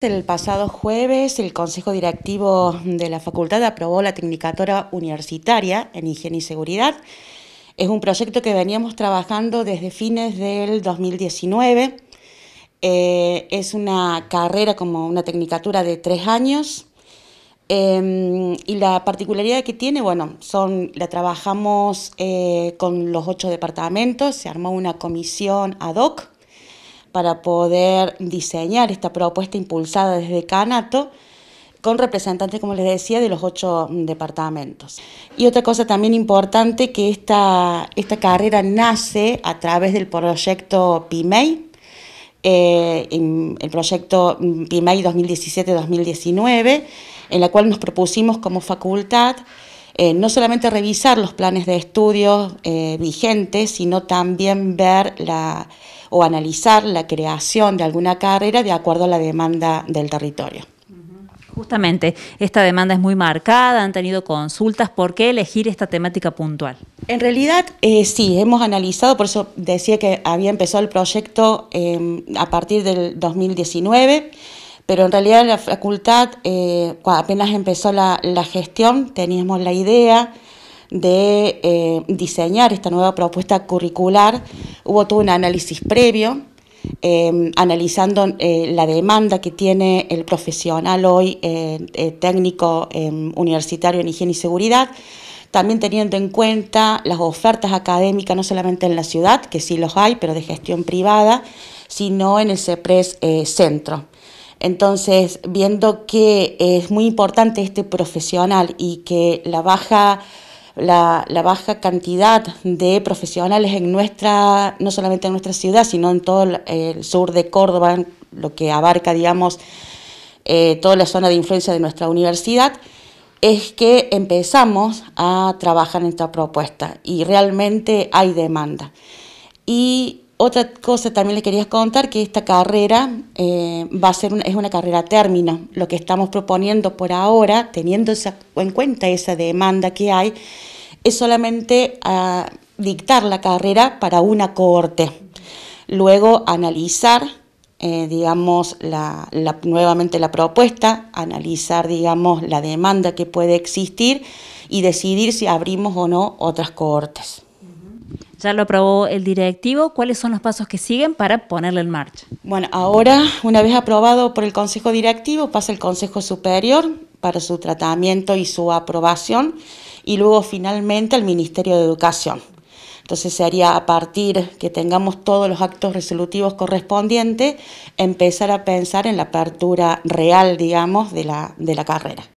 El pasado jueves, el Consejo Directivo de la Facultad aprobó la Tecnicatura Universitaria en Higiene y Seguridad. Es un proyecto que veníamos trabajando desde fines del 2019. Eh, es una carrera como una tecnicatura de tres años. Em, y la particularidad que tiene, bueno, son, la trabajamos eh, con los ocho departamentos, se armó una comisión ad hoc para poder diseñar esta propuesta impulsada desde Canato con representantes, como les decía, de los ocho departamentos. Y otra cosa también importante, que esta, esta carrera nace a través del proyecto PIMEI, eh, en el proyecto PIMEI 2017-2019, en la cual nos propusimos como facultad eh, no solamente revisar los planes de estudios eh, vigentes, sino también ver la o analizar la creación de alguna carrera de acuerdo a la demanda del territorio. Justamente, esta demanda es muy marcada, han tenido consultas, ¿por qué elegir esta temática puntual? En realidad, eh, sí, hemos analizado, por eso decía que había empezado el proyecto em, a partir del 2019, pero en realidad la facultad, eh, apenas empezó la gestión, teníamos la idea, de eh, diseñar esta nueva propuesta curricular, hubo todo un análisis previo, eh, analizando eh, la demanda que tiene el profesional hoy técnico universitario en higiene y seguridad, también teniendo en cuenta las ofertas académicas, no solamente en la ciudad, que sí los hay, pero de gestión privada, sino en el CEPRES Centro. Entonces, viendo que es muy importante este profesional y que la baja la, baja cantidad de profesionales en nuestra, no solamente en nuestra ciudad, sino en todo el, sur de Córdoba, lo que abarca, digamos, eh, toda la zona de influencia de nuestra universidad, es que empezamos a trabajar en esta propuesta y realmente hay demanda. Y otra cosa también les quería contar que esta carrera eh, va a ser es una carrera término. Lo que estamos proponiendo por ahora, teniendo en cuenta esa demanda que hay, es solamente ah, dictar la carrera para una cohorte. Luego analizar, eh, digamos, nuevamente la propuesta, analizar, digamos, la demanda que puede existir y decidir si abrimos o no otras cohortes. Ya lo aprobó el directivo. ¿Cuáles son los pasos que siguen para ponerlo en marcha? Bueno, ahora, una vez aprobado por el Consejo Directivo, pasa el Consejo Superior para su tratamiento y su aprobación y luego finalmente al Ministerio de Educación. Entonces sería a partir que tengamos todos los actos resolutivos correspondientes, empezar a pensar en la apertura real, digamos, de la carrera.